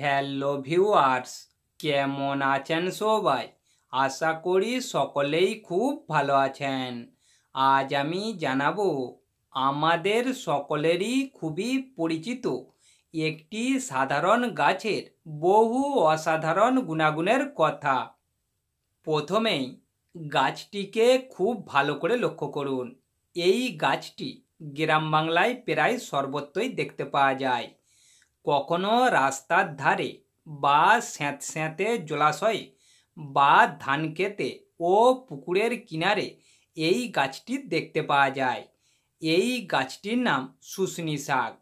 hello viewers কেমন আছেন সবাই আশা করি সকলেই খুব ভালো আছেন আজ আমি জানাবো আমাদের সকলেরই খুবই পরিচিত একটি সাধারণ গাছের বহু অসাধারণ গুণাগুণের কথা প্রথমেই গাছটিকে খুব ভালো করে লক্ষ্য করুন এই গাছটি গ্রাম বাংলায় প্রায় সর্বত্রই দেখতে পাওয়া যায় কখনো রাস্তার ধারে বা স্যাঁতস্যাঁতে জলাশয়ে বা ধান খেতে ও পুকুরের কিনারে এই গাছটি দেখতে পাওয়া যায় এই গাছটির নাম শুশনি শাক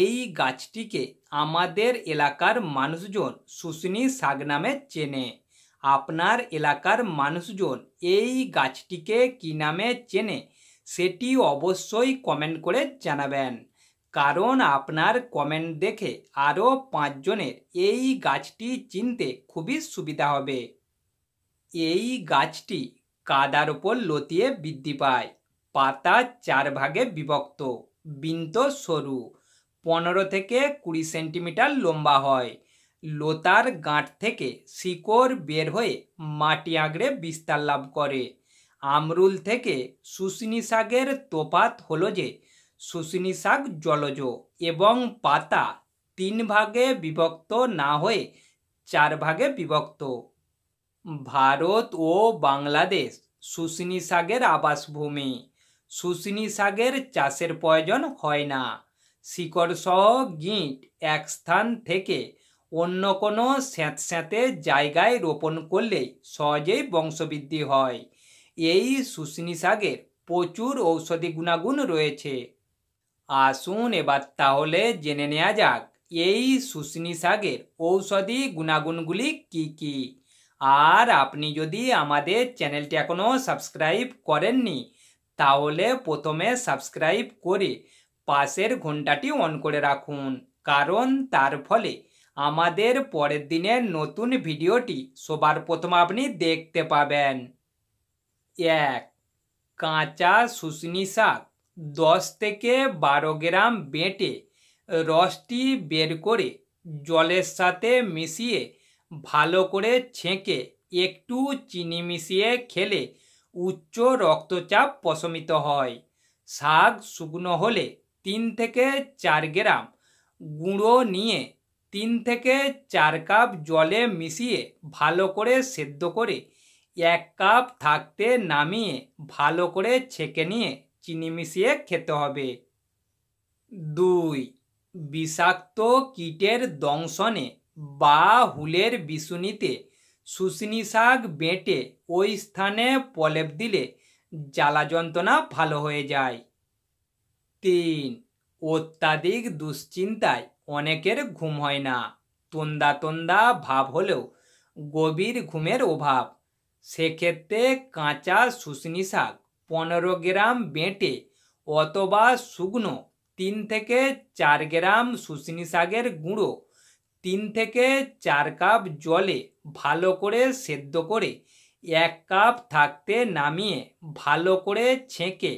এই গাছটিকে আমাদের এলাকার মানুষজন শুশনি শাক নামে চেনে আপনার এলাকার মানুষজন এই গাছটিকে কী নামে চেনে সেটি অবশ্যই কমেন্ট করে জানাবেন কারণ আপনার কমেন্ট দেখে আরও পাঁচজনের এই গাছটি চিনতে খুবই সুবিধা হবে এই গাছটি কাদার ওপর লতিয়ে বৃদ্ধি পায় পাতা চার ভাগে বিভক্ত বিন্ত সরু পনেরো থেকে কুড়ি সেন্টিমিটার লম্বা হয় লোতার গাঁট থেকে শিকড় বের হয়ে মাটি আঁকড়ে বিস্তার লাভ করে আমরুল থেকে শুশনি শাকের তোপাত হলো যে শুশনি শাক জলজ এবং পাতা তিন ভাগে বিভক্ত না হয়ে চার ভাগে বিভক্ত ভারত ও বাংলাদেশ শুশনি শাকের আবাসভূমি শুশনি শাকের চাষের প্রয়োজন হয় না শিকড়সহ গিঁট এক স্থান থেকে অন্য কোনো স্যাঁতে জায়গায় রোপণ করলে সহজেই বংশবৃদ্ধি হয় এই শুশনি শাকের প্রচুর ঔষধি গুণাগুণ রয়েছে আসুন এবার তাহলে জেনে নেওয়া যাক এই শুশনি শাকের ঔষধি গুণাগুণগুলি কি কি আর আপনি যদি আমাদের চ্যানেলটি এখনও সাবস্ক্রাইব করেননি তাহলে প্রথমে সাবস্ক্রাইব করে পাশের ঘন্টাটি অন করে রাখুন কারণ তার ফলে আমাদের পরের দিনের নতুন ভিডিওটি সবার প্রথম আপনি দেখতে পাবেন এক কাঁচা শুশনি শাক দশ থেকে বারো গ্রাম বেটে রসটি বের করে জলের সাথে মিশিয়ে ভালো করে ছেঁকে একটু চিনি মিশিয়ে খেলে উচ্চ রক্তচাপ প্রশমিত হয় শাক শুকনো হলে তিন থেকে চার গ্রাম গুঁড়ো নিয়ে তিন থেকে চার কাপ জলে মিশিয়ে ভালো করে সেদ্ধ করে এক কাপ থাকতে নামিয়ে ভালো করে ছেঁকে নিয়ে চিনি মিশিয়ে খেতে হবে দুই বিষাক্ত কীটের দংশনে বা হুলের বিশুনিতে শুশনি শাক বেঁটে ওই স্থানে পলেপ দিলে জ্বালা যন্ত্রণা ভালো হয়ে যায় তিন অত্যাধিক দুশ্চিন্তায় অনেকের ঘুম হয় না তন্দা তন্দা ভাব হলেও গভীর ঘুমের অভাব সেক্ষেত্রে কাঁচা শুশনি শাক পনেরো গ্রাম বেঁটে অথবা শুকনো তিন থেকে চার গ্রাম শুশনি শাকের গুঁড়ো তিন থেকে চার কাপ জলে ভালো করে সেদ্ধ করে এক কাপ থাকতে নামিয়ে ভালো করে ছেঁকে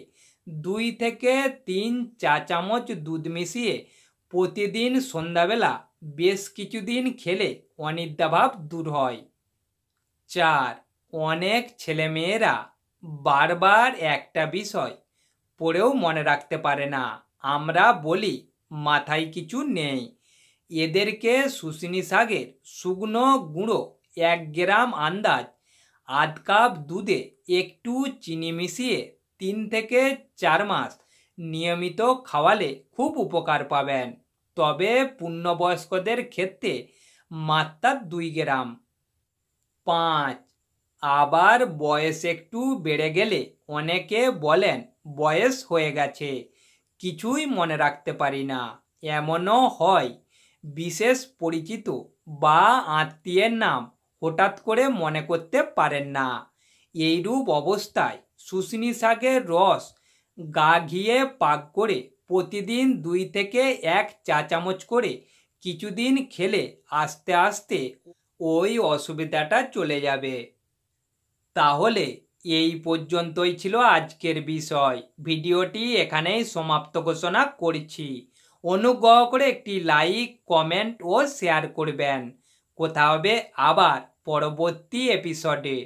দুই থেকে তিন চা চামচ দুধ মিশিয়ে প্রতিদিন সন্ধ্যাবেলা বেশ কিছুদিন খেলে অনিদ্রাভাব দূর হয় চার অনেক ছেলেমেয়েরা বারবার একটা বিষয় পড়েও মনে রাখতে পারে না আমরা বলি মাথায় কিছু নেই এদেরকে সুসিনি শাকের শুকনো গুঁড়ো এক গ্রাম আন্দাজ আধ কাপ দুধে একটু চিনি মিশিয়ে তিন থেকে চার মাস নিয়মিত খাওয়ালে খুব উপকার পাবেন তবে পূর্ণবয়স্কদের ক্ষেত্রে মাত্রা দুই গ্রাম পাঁচ আবার বয়স একটু বেড়ে গেলে অনেকে বলেন বয়স হয়ে গেছে কিছুই মনে রাখতে পারি না এমনও হয় বিশেষ পরিচিত বা আত্মীয়ের নাম হঠাৎ করে মনে করতে পারেন না এইরূপ অবস্থায় শুশনি শাকের রস গা ঘিয়ে পাক করে প্রতিদিন দুই থেকে এক চা চামচ করে কিছুদিন খেলে আস্তে আস্তে ওই অসুবিধাটা চলে যাবে তাহলে এই পর্যন্তই ছিল আজকের বিষয় ভিডিওটি এখানেই সমাপ্ত ঘোষণা করছি অনুগ্রহ করে একটি লাইক কমেন্ট ও শেয়ার করবেন কোথা হবে আবার পরবর্তী এপিসোডে